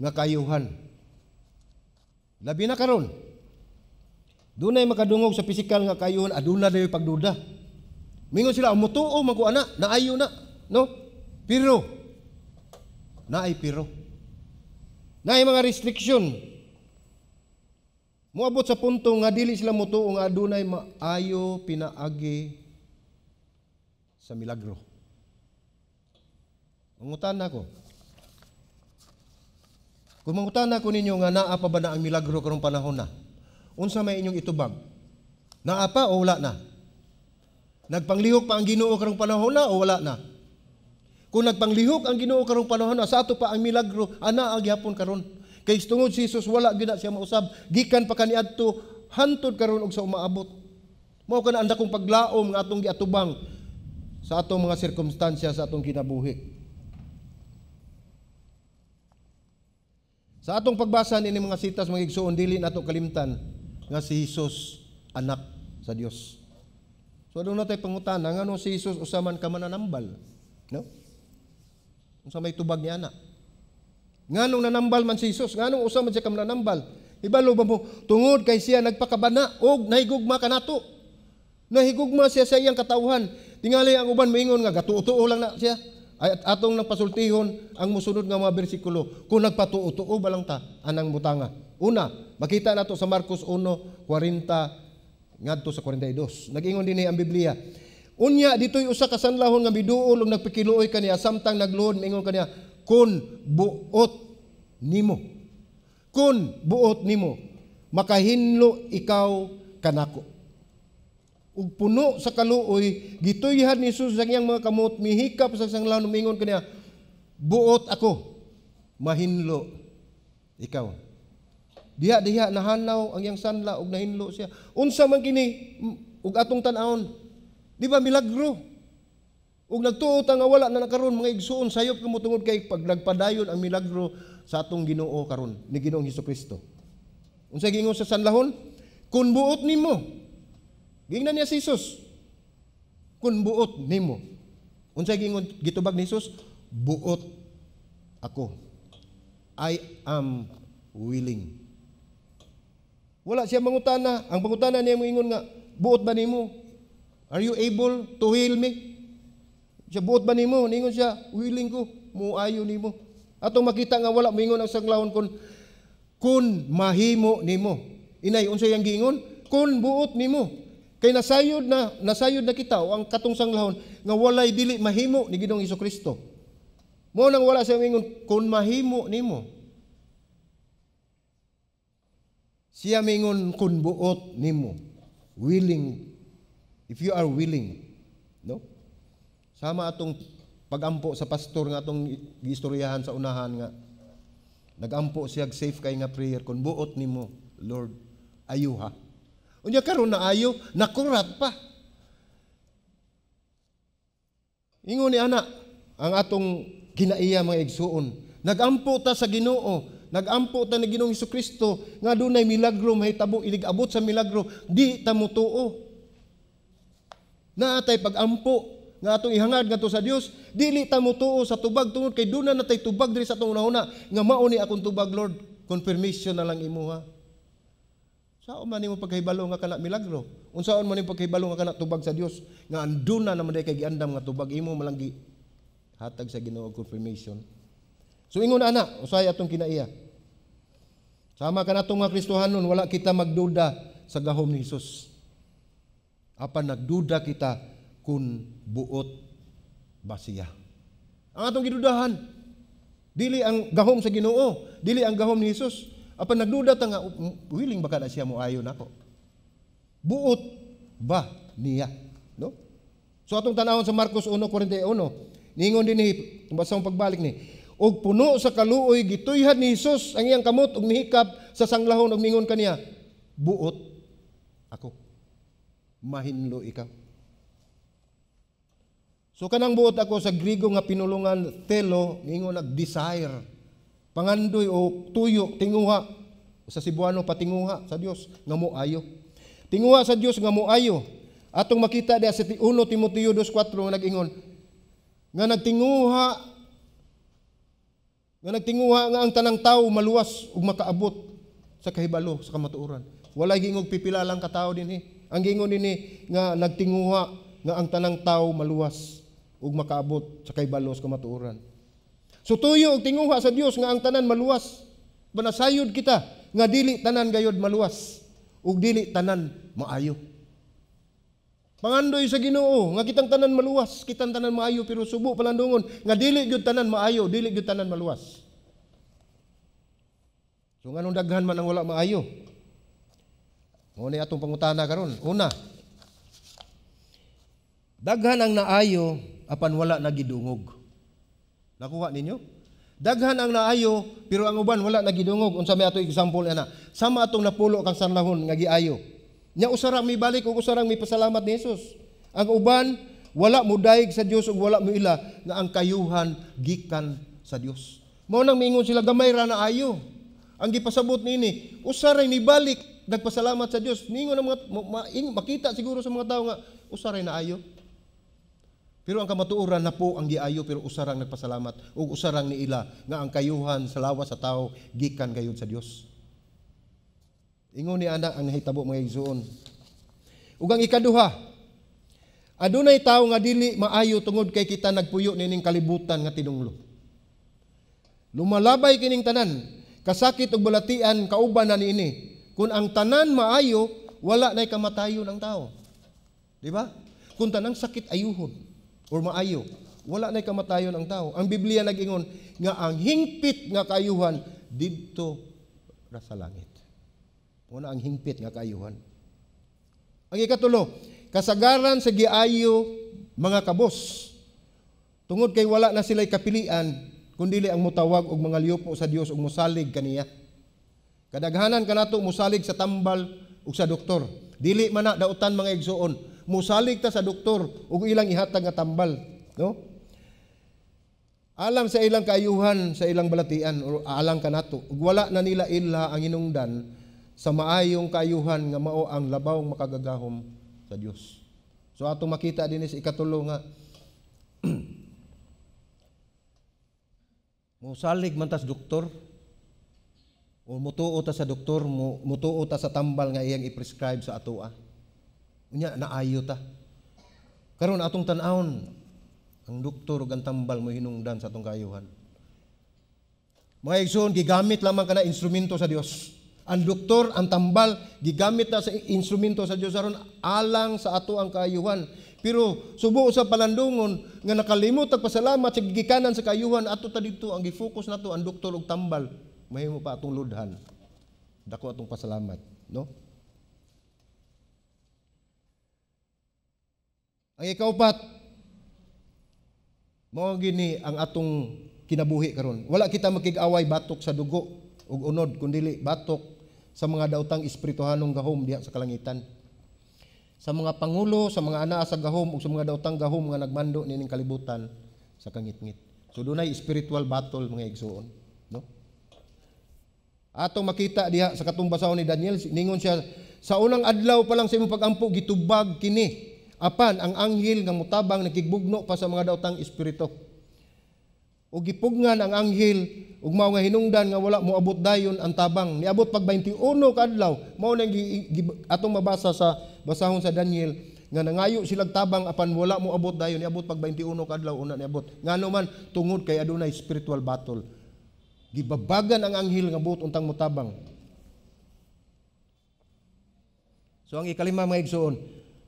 nga kayuhan. Labi na karon. Dunay makadungog sa physical nga kayuhan aduna dayoy pagduda. Mingon sila umutuo magkuana, naayo na, no? Pero naay pero na mga restriksyon Muabot sa punto nga dili sila mutuo nga adunay maayo pinaagi sa milagro. Mangutan na ako. Kung mangutan na ako ninyo nga naa pa ba na ang milagro karong panahon na? Unsa may inyong itubag? Naa pa o wala na? Nagpanglihok pa ang Ginoo karong panahon na o wala na? Kung nagpanglihok ang Ginoo karong panahon sa ato pa ang milagro ana ang gihapon karon. Kay tungod si Jesus wala gina siya mausab gikan pa kaniadto hantod karon og sa umaabot. Mao na anda kong paglaom nga atong giatubang sa atong mga sirkumstansya sa atong kinabuhi. Sa atong pagbasa ni mga sitas mga igsuon dili nato kalimtan nga si Hesus anak sa Dios. So aduna tay pangutana ngano si Hesus usaman ka mananambal, no? Kung sa may tubag ni anak. Nga nung nanambal man si Jesus, nga nung usa man siya kam nanambal. Ibalo ba mo, tungod kay siya nagpakabana, og nahigugma ka nato. Nahigugma siya sa iyang katauhan. Tingali ang uban moingon nga, gatuo-tuo lang na siya. Ay, at atong nagpasultihon ang musunod nga mga bersikulo. Kung nagpatuo-tuo ba lang ta, anang butanga. Una, makita nato sa Marcos 1, 40, ngadto sa 42. Nag-ingon din ni ang Biblia, Unya ditoy usa kasanlahon nga biduol ug nagpikiluoy kaniya samtang nagluhod miingon kaniya kun buot nimo. Kun buot nimo makahinlo ikaw kanako. Ug puno sa kaluoy gituyhan ni Jesus sa iyang mga kamot mihikap sa sanglahon, miingon kaniya buot ako mahinlo ikaw diha diha nahanaw ang yang sanla ug nahinlo siya unsa man kini ug atong tan-awon Di ba milagro? Ug nagtuot nga wala na nakaroon mga igsuon sayop kamo tungod kay paglagpadayon ang milagro sa atong Ginoo karon ni Ginoong Hesus Kristo. Unsa gingon sa sanlahon? Kun buot nimo. Gingnan niya si Hesus. Kun buot nimo. Unsa gingon gitubag ni Hesus? Buot ako. I am willing. Wala siya mangutana. Ang pangutana niya moingon nga buot ba nimo? Are you able to heal me? Siya buot ba mo? Ningon siya, willing ko, muayo nimo. Atong makita nga wala mingon ang sanglahon kun kun mahimo nimo. Inay unsay ang gingon? Kun buot nimo. Kay nasayod na nasayod na kita ang katong sanglahon nga walay dili mahimo ni Ginoong Kristo. Mo nang wala sa mingon kun mahimo nimo. Siya mingon kun buot nimo. Willing If you are willing, no? Sama atong pagampo sa pastor nga atong giistoryahan sa unahan nga nagampo siya safe kay nga prayer kon buot nimo, Lord, ayo ha. Unya karon na ayo, nakurat pa. Ingon ni anak, ang atong kinaiya mga igsuon. Nagampo ta sa Ginoo, nagampo ta ni Ginoong Hesus Kristo nga dunay milagro mahitabo ilig abot sa milagro, di ta mutuo na atay pagampo nga atong ihangad ngadto sa Dios dili ta mutuo sa tubag tungod kay duna na tay tubag diri sa atong una nga mao ni akong tubag Lord confirmation na lang imuha saon man nimo pagkahibalo nga kana milagro unsaon man nimo pagkahibalo nga kana tubag sa Dios nga anduna naman day kay giandam nga tubag imo malanggi hatag sa Ginoo confirmation so ingon ana usay atong kinaiya sama kanatong mga Kristohanon wala kita magduda sa gahom ni Hesus apan nagduda kita kun buot basiya. Ang atong gidudahan, dili ang gahom sa Ginoo, dili ang gahom ni Hesus. Apan nagduda ta nga willing baka na siya mo ayon ako. Buot ba niya? No? So atong tanawon sa Marcos 1:41, ningon din ni basang pagbalik ni og puno sa kaluoy gituyhan ni Hesus ang iyang kamot og mihikap sa sanglahon og mingon kaniya, buot ako mahinlo ikaw. So kanang buot ako sa Grigo nga pinulungan telo ningon nag desire. Pangandoy o tuyo tinguha sa Cebuano patinguha sa Dios nga moayo. Tinguha sa Dios nga moayo. Atong makita diha sa 1 Timoteo 2:4 nag-ingon nga nagtinguha nga nagtinguha nga ang tanang tao maluwas ug makaabot sa kahibalo sa kamatuoran. Walay gingog pipila lang ka tawo dinhi. Eh. Ang gingon ini nga nagtinguha nga ang tanang tao maluwas ug makaabot sa kaybalos matuoran. So tuyo og tinguha sa Dios nga ang tanan maluwas. Banasayod kita nga dili tanan gayod maluwas ug dili tanan maayo. Pangandoy sa Ginoo nga kitang tanan maluwas, kitang tanan maayo pero subo palandungon nga dili gyud tanan maayo, dili gyud tanan maluwas. So nganong daghan man ang wala maayo, Mao ni atong pangutana karon. Una, daghan ang naayo apan wala nagidungog. Nakuha ninyo? Daghan ang naayo pero ang uban wala nagidungog unsa may ato example ana. Sama atong napulo kang sanlahon nga giayo. Nya usara mi balik ug usara mi pasalamat ni Hesus. Ang uban wala mo daig sa Dios ug wala mo ila nga ang kayuhan gikan sa Dios. Mao nang miingon sila gamay ra na ayo. Ang gipasabot nini, usaray ni balik nagpasalamat sa Dios. Ningo ang mga maing, makita siguro sa mga tao nga usaray na ayo. Pero ang kamatuoran na po ang giayo pero usarang nagpasalamat o usarang ni ila, nga ang kayuhan sa lawas sa tao gikan gayon sa Dios. Ingon ni ana ang nahitabo mga igsoon. Ugang ikaduha, adunay tao nga dili maayo tungod kay kita nagpuyo nining kalibutan nga tinunglo. Lumalabay kining tanan, kasakit ug balatian kauban na ini, kung ang tanan maayo, wala na'y kamatayon ang tao. Di ba? Kung tanang sakit ayuhon or maayo, wala na'y kamatayon ang tao. Ang Biblia nagingon nga ang hingpit nga kayuhan didto ra sa langit. Una ang hingpit nga kayuhan. Ang ikatulo, kasagaran sa giayo mga kabos. Tungod kay wala na sila'y kapilian, kundili ang mutawag og mga liupo sa Dios og mosalig kaniya. Kadaghanan kanato musalig sa tambal ug sa doktor. Dili man na dautan mga igsoon. Musalig ta sa doktor ug ilang ihatag nga tambal, no? Alam sa ilang kaayuhan sa ilang balatian o alang kanato. Ug wala na nila ila ang inungdan sa maayong kaayuhan nga mao ang labaw makagagahom sa Dios. So ato makita dinhi sa ikatulo nga [CLEARS THROAT] musalig man tas doktor o mutuo ta sa doktor mo mutuo ta sa tambal nga iyang i-prescribe sa atoa ah. unya naayo ta karon atong tan aon ang doktor ug ang tambal mo hinungdan sa atong kayuhan mga igsoon gigamit lamang kana instrumento sa Dios ang doktor ang tambal gigamit na sa instrumento sa Dios aron alang sa ato ang kayuhan pero subo sa palandungon nga nakalimot ang pasalamat sa gigikanan sa kayuhan ato ta didto ang gifocus nato ang doktor ug tambal mahimo pa atong lodhan. Dako atong pasalamat, no? Ang ikaupat mao gini ang atong kinabuhi karon. Wala kita makig-away batok sa dugo ug unod kundili batok sa mga dautang espirituhanong gahom diha sa kalangitan. Sa mga pangulo, sa mga anaa sa gahom ug sa mga dautang gahom nga nagmando nining kalibutan sa kangitngit. So dunay spiritual battle mga igsoon. Atong makita diha sa katumbasaw ni Daniel, ningon siya, sa unang adlaw pa lang sa imong pagampo, gitubag kini. Apan, ang anghel nga mutabang nakigbugno pa sa mga daotang espiritu. O gipugngan ang anghel, ug mao nga hinungdan nga wala mo abot dayon ang tabang. Niabot pag 21 ka adlaw, mao nang atong mabasa sa basahon sa Daniel, nga nangayo silang tabang apan wala mo abot dayon niabot pag 21 ka adlaw una niabot ngano man tungod kay adunay spiritual battle gibabagan ang anghel nga buot untang mutabang. So ang ikalima mga igsoon,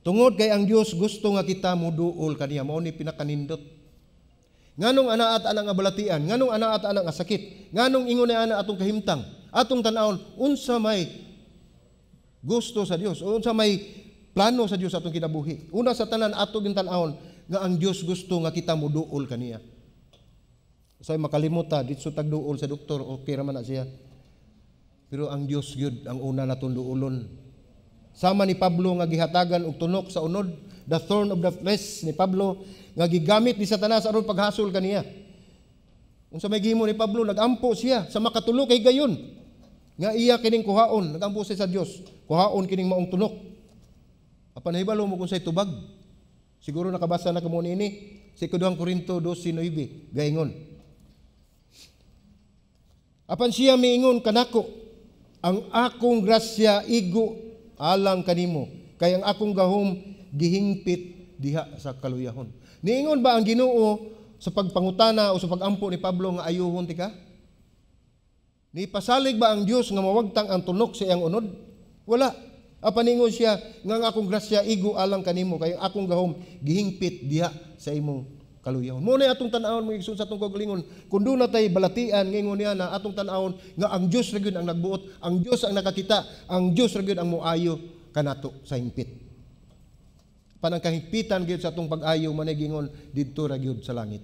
tungod kay ang Dios gusto nga kita muduol kaniya mao ni pinakanindot. Nganong ana at ana nga balatian, nganong ana at ana sakit, nganong ingon ni ana atong kahimtang, atong tan-awon unsa may gusto sa Dios, unsa may plano sa Dios atong kinabuhi. Una sa tanan atong tan-awon nga ang Dios gusto nga kita muduol kaniya. Usay makalimuta dito tagduol sa doktor okay ra man na siya. Pero ang Dios gyud ang una natong duolon. Sama ni Pablo nga gihatagan og tunok sa unod, the thorn of the flesh ni Pablo nga gigamit ni Satanas aron paghasol kaniya. Unsa may gihimo ni Pablo nagampo siya sa makatulog kay gayon nga iya kining kuhaon nagampo siya sa Dios kuhaon kining maong tunok apan hibalo mo kung say tubag siguro nakabasa na kamo ni ini sa ikaduhang Korinto 12:9 gaingon Apan siya miingon kanako, ang akong grasya igo alang kanimo, kay ang akong gahom gihingpit diha sa kaluyahon. Niingon ba ang Ginoo sa pagpangutana o sa pagampo ni Pablo nga ayuhon tika? Ni pasalig ba ang Dios nga mawagtang ang tunok sa iyang unod? Wala. Apan ingon siya nga ang akong grasya igo alang kanimo kay ang akong gahom gihingpit diha sa imong kaluyaw. Muna atong tanawon mga igsoon sa atong kagalingon, kun do na tay balatian ngingon niya na atong tanawon nga ang Dios ra gyud ang nagbuot, ang Dios ang nakakita, ang Dios ra gyud ang moayo kanato sa impit. Panang kahigpitan gyud sa atong pag-ayo manay gingon didto ra gyud sa langit.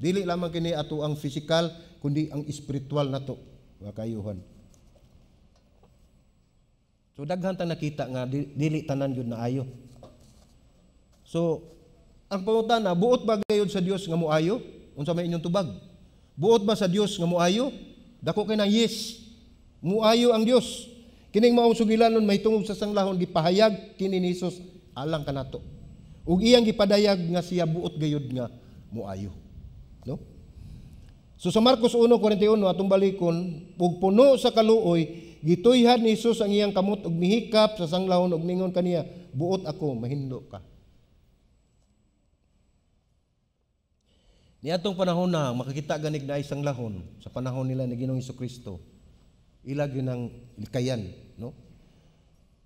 Dili lamang kini ato ang physical kundi ang spiritual nato mga kayuhan. So daghan tang nakita nga dili tanan gyud na ayo. So ang na, buot ba gayod sa Dios nga muayo? Unsa may inyong tubag? Buot ba sa Dios nga muayo? Dako kay nang yes. Muayo ang Dios. Kining mao sugilanon may mahitungog sa sanglahon gipahayag kini ni Hesus alang kanato. Ug iyang gipadayag nga siya buot gayud nga muayo. No? So sa Marcos 1:41 atong balikon, ug puno sa kaluoy gituyhan ni Hesus ang iyang kamot ug mihikap sa sanglahon ug ningon kaniya, buot ako mahindo ka. Niatong panahon na makikita ganig na isang lahon sa panahon nila ni Ginoong Kristo. Ila ng likayan, no?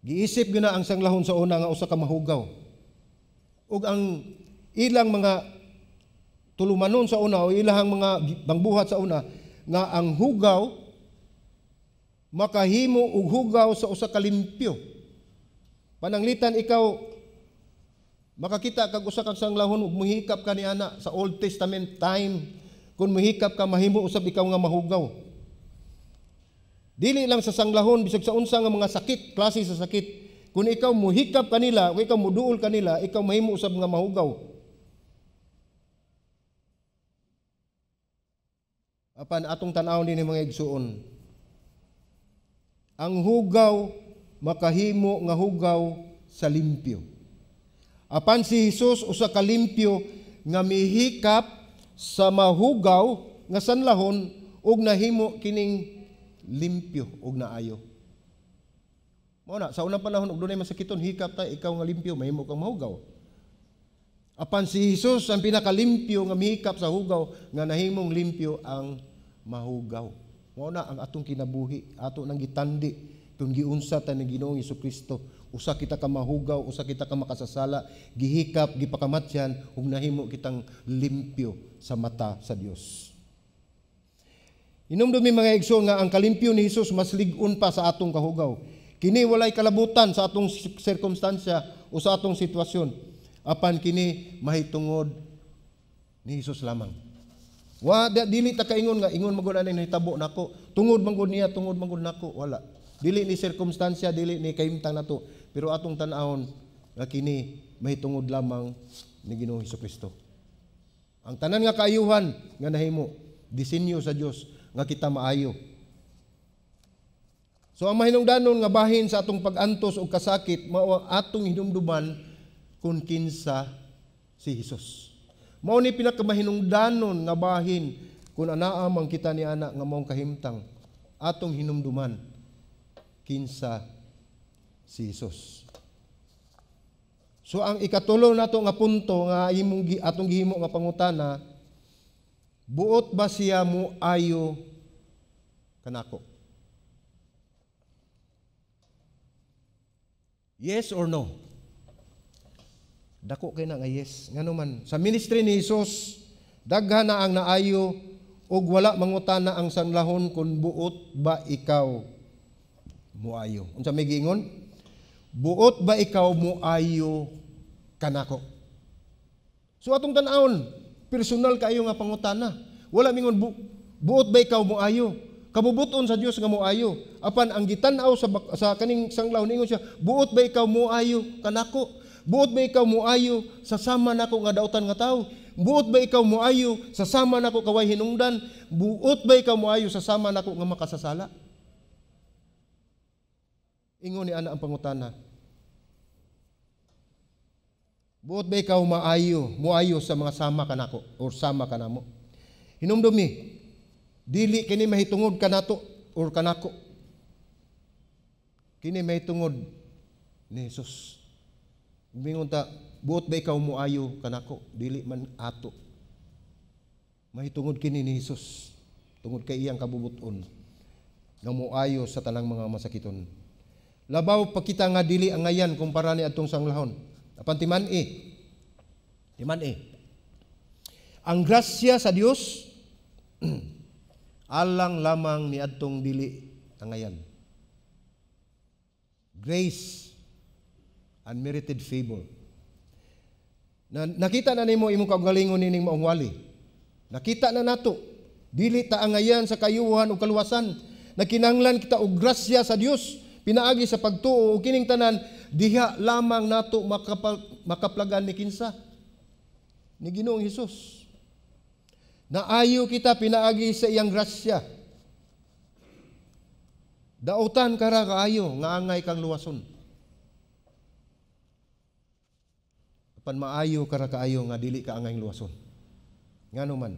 Giisip gina ang isang lahon sa una nga usa ka mahugaw. Ug ang ilang mga tulumanon sa una o ilang mga bangbuhat sa una nga ang hugaw makahimo og hugaw sa usa ka limpyo. Pananglitan ikaw Makakita kag usa kag sanglahon ug muhikap ka ni ana sa Old Testament time kun muhikap ka mahimo usab ikaw nga mahugaw. Dili lang sa sanglahon bisag sa unsa nga mga sakit, klase sa sakit. Kun ikaw muhikap kanila, kung ikaw muduol kanila, ikaw mahimo usab nga mahugaw. Apan atong tan-aw din mga igsuon. Ang hugaw makahimo nga hugaw sa limpyo. Apan si Jesus usa ka limpyo nga mihikap sa mahugaw nga sanlahon ug nahimo kining limpyo ug naayo. Mao na sa unang panahon ug dunay masakiton hikap ta ikaw nga limpyo mahimo kang mahugaw. Apan si Jesus ang pinakalimpyo nga mihikap sa hugaw nga nahimong limpyo ang mahugaw. Mao na ang atong kinabuhi, ato nang gitandi tun giunsa ta ni Ginoong Kristo usa kita ka mahugaw, usa kita ka makasasala, gihikap, gipakamatyan, ug nahimo kitang limpyo sa mata sa Dios. Inumdumi mga igsoon nga ang kalimpyo ni Hesus mas ligon pa sa atong kahugaw. Kini walay kalabutan sa atong sirkumstansya o sa atong sitwasyon. Apan kini mahitungod ni Hesus lamang. Wa dili ta kaingon nga ingon magud ani nahitabo nako. Tungod man niya, tungod man nako, wala. Dili ni sirkumstansya, dili ni kaimtang nato. Pero atong tanahon nga kini mahitungod lamang ni Ginoo Hesus Kristo. Ang tanan nga kaayuhan nga nahimo disenyo sa Dios nga kita maayo. So ang mahinungdanon nga bahin sa atong pag-antos og kasakit mao atong hinumduman kung kinsa si Hesus. Mao ni pinakamahinungdanon nga bahin kung anaa man kita ni anak nga maong kahimtang atong hinumduman kinsa si Jesus. So ang ikatulo nato nga punto nga imong atong gihimo nga pangutana buot ba siya mo ayo kanako? Yes or no? Dako kay na nga yes. Ngano man sa ministry ni Jesus daghan na ang naayo og wala mangutana ang sanlahon kun buot ba ikaw mo ayo. Unsa may giingon? buot ba ikaw mo ayo kanako? So atong tanawon, personal kayo nga pangutana. Wala mingon bu buot ba ikaw mo ayo? Kabubuton sa Dios nga mo ayo. Apan ang gitan-aw sa, sa kaning sanglaw ningon siya, buot ba ikaw mo ayo kanako? Buot ba ikaw mo ayo sa sama nako nga dautan nga tawo? Buot ba ikaw mo ayo sa sama nako kaway hinungdan? Buot ba ikaw mo ayo sa sama nako nga makasasala? Ingon ni ana ang pangutana. Buot ba ikaw maayo, muayo sa mga sama kanako or sama kanamo? Hinumdumi, dili kini mahitungod kanato or kanako. Kini mahitungod ni Jesus. Bingon ta, buot ba ikaw muayo kanako? Dili man ato. Mahitungod kini ni Jesus. Tungod kay iyang kabubuton nga muayo sa tanang mga masakiton. Labaw pa kita nga dili ang ngayan kumpara ni atong sanglahon. Apan timan e. Timan e. Ang grasya sa Dios [CLEARS THROAT] alang lamang ni atong dili ang ngayan. Grace unmerited favor. Na, nakita na nimo imong kaugalingon nining maungwali. Nakita na nato dili ta angayan sa kayuhan ug kaluwasan. na kinanglan kita og grasya sa Dios pinaagi sa pagtuo o kining tanan diha lamang nato makapal, makaplagan ni kinsa ni Ginoong Hesus. Naayo kita pinaagi sa iyang grasya. Dautan kara kaayo nga angay kang luwason. Apan maayo kara kaayo nga dili ka angay luwason. Ngano man,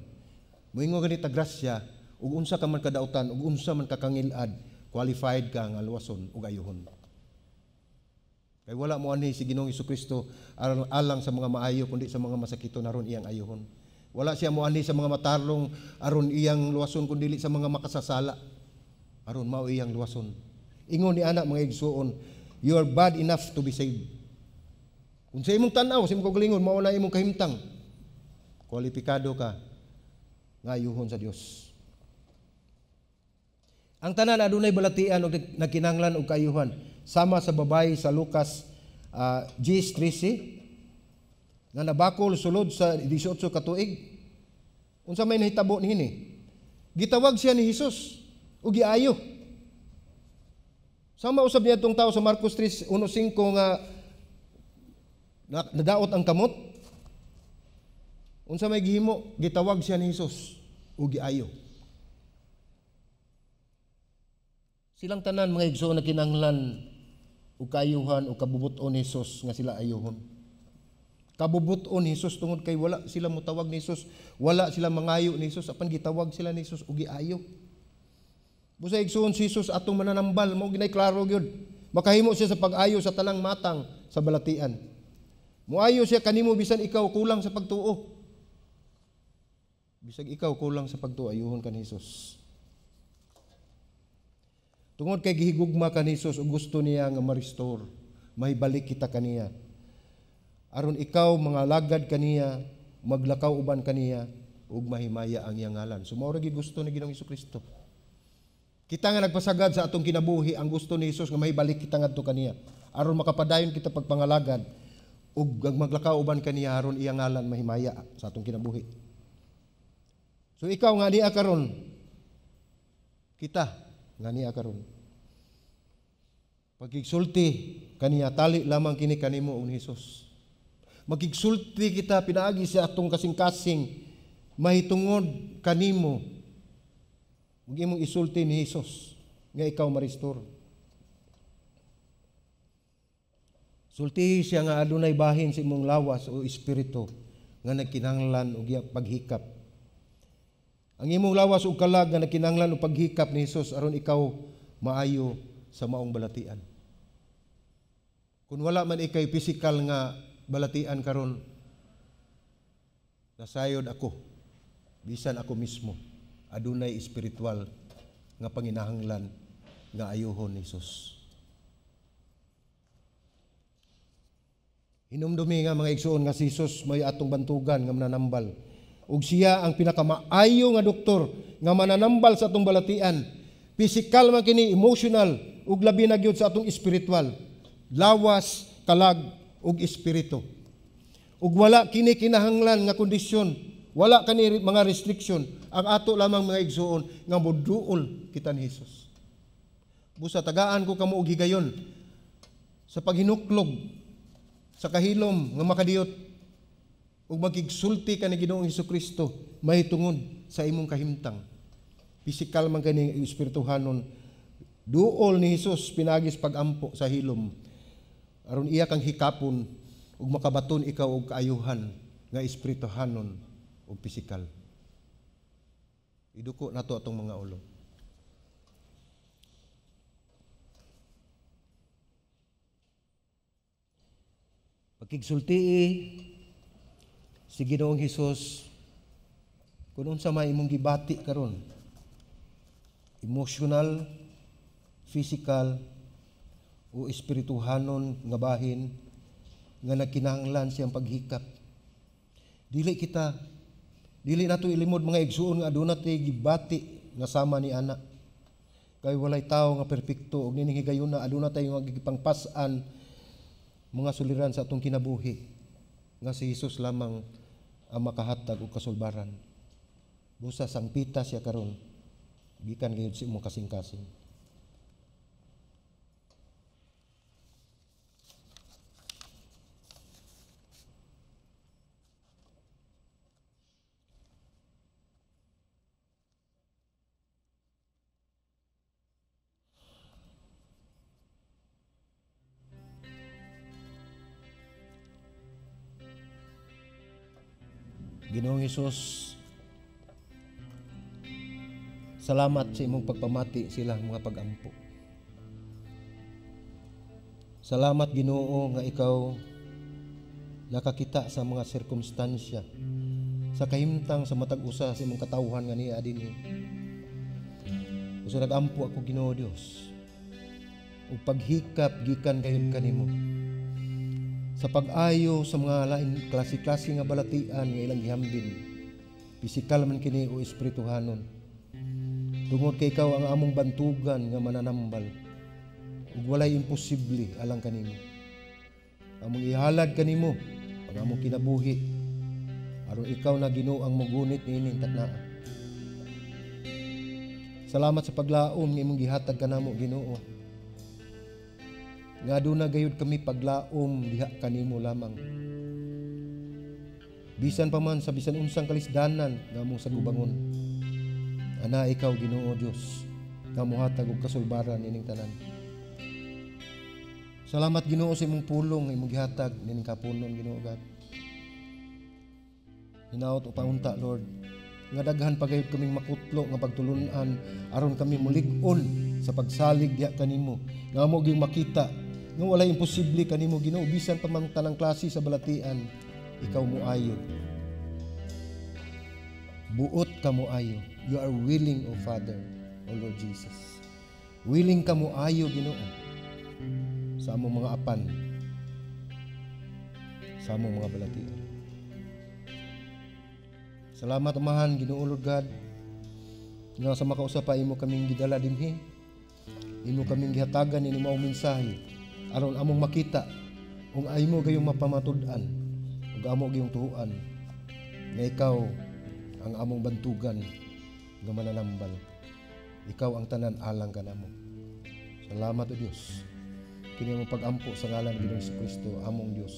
muingo ganita grasya ug unsa ka man kadautan ug unsa man kakangilad qualified ka nga luwason ug ayuhon. Kay wala mo ani si Ginoong Kristo alang sa mga maayo kundi sa mga masakito na ron iyang ayuhon. Wala siya mo ani sa mga matarlong aron iyang luwason kundi sa mga makasasala. Aron mao iyang luwason. Ingon ni anak mga igsuon, you are bad enough to be saved. Kung sa imong tan-aw, sa imong kagalingon, mao na imong kahimtang. Kwalipikado ka ngayuhon sa Diyos. Ang tanan adunay balatian og nakinanglan og kayuhan sama sa babay sa Lucas uh, Gs 13 nga nabakol sulod sa 18 ka tuig. Unsa may nahitabo nini? Gitawag siya ni Hesus ug giayo. Sama usab niya tong tao sa Marcos 3:15 nga nadaot ang kamot. Unsa may gihimo gitawag siya ni Hesus ug giayo. Silang tanan mga igsoon na kinanglan o kayuhan o kabubuton ni Hesus nga sila ayohon. Kabubuton ni Hesus tungod kay wala sila mutawag ni Hesus, wala sila mangayo ni Hesus apan gitawag sila ni Hesus ug giayo. Busa igsoon si Jesus atong mananambal mo ginay klaro gyud. Makahimo siya sa pag-ayo sa tanang matang sa balatian. Muayo siya kanimo bisan ikaw kulang sa pagtuo. Bisag ikaw kulang sa pagtuo ayohon kan Hesus. Tungod kay gihigugma ka ni Jesus, gusto niya nga ma-restore. May balik kita kaniya. Aron ikaw, mga lagad kaniya, maglakaw uban kaniya, ug mahimaya ang iyang ngalan. So, maura gusto ni Ginoong Kristo. Kita nga nagpasagad sa atong kinabuhi, ang gusto ni Jesus nga mahibalik kita ngadto kaniya. Aron makapadayon kita pagpangalagad, ug maglakaw uban kaniya aron iyang ngalan mahimaya sa atong kinabuhi. So ikaw nga niya karon kita Lani karon. Pagigsulti kaniya tali lamang kini kanimo ang Hesus. Magigsulti kita pinaagi sa atong kasing-kasing mahitungod kanimo. Huwag imong isulti ni Hesus nga ikaw ma-restore. Sulti siya nga adunay bahin sa imong lawas o espiritu nga nagkinanglan og paghikap ang imong lawas ug kalag nga nakinanglan og paghikap ni Hesus aron ikaw maayo sa maong balatian. Kung wala man ikay physical nga balatian karon, nasayod ako. Bisan ako mismo adunay espiritual nga panginahanglan nga ayuhon ni Hesus. Hinumdumi nga mga igsuon nga si Hesus may atong bantugan nga mananambal ug siya ang pinakamaayo nga doktor nga mananambal sa atong balatian. Pisikal man kini, emotional ug labi na gyud sa atong spiritual. Lawas, kalag ug espiritu. Ug wala kini kinahanglan nga kondisyon, wala kani mga restriction ang ato lamang mga igsuon nga moduol kita ni Hesus. Busa tagaan ko kamo og higayon sa paghinuklog sa kahilom nga makadiyot ug magigsulti ka ni Ginoong Hesus Kristo mahitungod sa imong kahimtang. Pisikal man kani espirituhanon duol ni Hesus pinagis pagampo sa hilom aron iya kang hikapon ug makabaton ikaw og kaayuhan nga espirituhanon ug pisikal. Iduko nato atong mga ulo. Pagkigsulti eh si Ginoong Hesus kung unsa may imong gibati karon emotional physical o espirituhanon nga bahin nga nagkinahanglan siyang paghikap dili kita dili nato ilimod mga igsuon nga aduna tay gibati nga sama ni anak kay walay tawo nga perpekto og nining higayon na aduna tay nga gipangpas-an mga suliran sa atong kinabuhi nga si Hesus lamang ang makahatag og kasulbaran busa sang pita siya karon gikan gayud si imong kasing-kasing Jesus salamat sa imong pagpamati sila mga pagampo salamat Ginoo nga ikaw nakakita sa mga sirkumstansya sa kahimtang sa matag usa sa imong katawhan nga niya dinhi usa nagampo ako Ginoo Dios ug paghikap gikan kayon kanimo sa pag-ayo sa mga lain klase-klase nga balatian nga ilang gihambin pisikal man kini o espirituhanon tungod kay ikaw ang among bantugan nga mananambal ug walay imposible alang kanimo among ihalad kanimo ang among kinabuhi aron ikaw na Ginoo ang mugunit niining tagnaa Salamat sa paglaom nga imong gihatag kanamo Ginoo. Nga aduna gayud kami paglaom diha kanimo lamang. Bisan pa man sa bisan unsang kalisdanan nga among sagubangon. Ana ikaw Ginoo Dios, nga mohatag og kasulbaran nining tanan. Salamat Ginoo sa imong pulong imong gihatag nining kapunon Ginoo God. Hinaot upaunta Lord, nga daghan pa gayud kaming makutlo nga pagtulunan aron kami mulig-on sa pagsalig diha kanimo nga mo makita nga wala imposible kanimo Ginoo bisan pa man tanang klase sa balatian, ikaw mo ayo. Buot ka mo ayo. You are willing, O Father, O Lord Jesus. Willing ka mo ayo Ginoo sa among mga apan, sa among mga balatian. Salamat amahan Ginoo Lord God nga sa makausap pa imo kaming gidala dinhi. Imo kaming gihatagan ni mao mensahe aron among makita ung aymo gayong mapamatud-an ug amo gayong tuuan nga ikaw ang among bantugan nga mananambal ikaw ang tanan alang kanamo salamat o Dios kini among pagampo sa ngalan ni Ginoong Kristo among Dios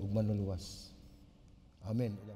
ug manuluwas amen